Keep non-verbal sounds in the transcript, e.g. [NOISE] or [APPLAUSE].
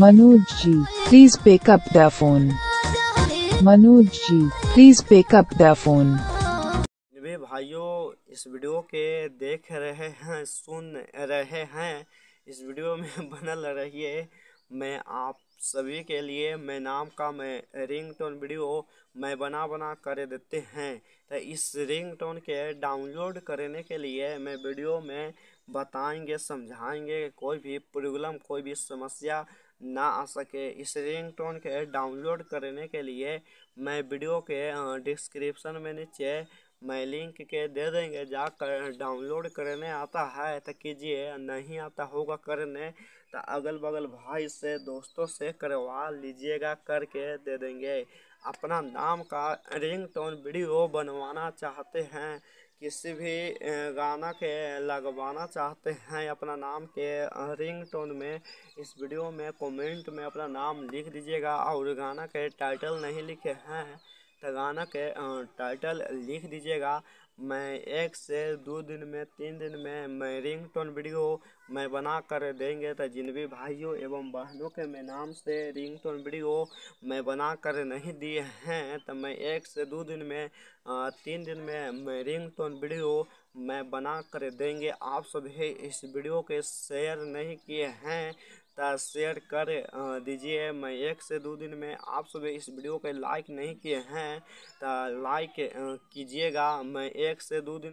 Manoj ji please pick up the phone Manoj ji please pick up the phone भाइयों इस video के देख रहे हैं सुन रहे हैं इस वीडियो में [LAUGHS] बनल रहिए मैं आप सभी के लिए मैं नाम का मैं रिंग टोन वीडियो मैं बना बना कर देते हैं तो इस रिंग टोन के डाउनलोड करने के लिए मैं वीडियो में बताएंगे समझाएंगे कोई भी प्रॉब्लम कोई भी समस्या ना आ सके इस रिंग टोन के डाउनलोड करने के लिए मैं वीडियो के डिस्क्रिप्शन में नीचे मैं लिंक के दे देंगे जाकर डाउनलोड करने आता है तो कीजिए नहीं आता होगा करने तो अगल बगल भाई से दोस्तों से करवा लीजिएगा करके दे देंगे अपना नाम का रिंग टोन वीडियो बनवाना चाहते हैं किसी भी गाना के लगवाना चाहते हैं अपना नाम के रिंग टोन में इस वीडियो में कमेंट में अपना नाम लिख दीजिएगा और गाना के टाइटल नहीं लिखे हैं गाना के टाइटल लिख दीजिएगा मैं एक से दो दिन में तीन दिन में मैं रिंग टोन वीडियो मैं बना कर देंगे तो जिन भी भाइयों एवं बहनों के मैं नाम से रिंग टोन वीडियो मैं बना कर नहीं दिए हैं तो मैं एक से दो दिन में तीन दिन में मैं रिंग टोन वीडियो मैं बना कर देंगे आप सभी इस वीडियो के शेयर नहीं किए हैं ता शेयर कर दीजिए मैं एक से दो दिन में आप सब इस वीडियो को लाइक नहीं किए हैं तो लाइक कीजिएगा मैं एक से दो दिन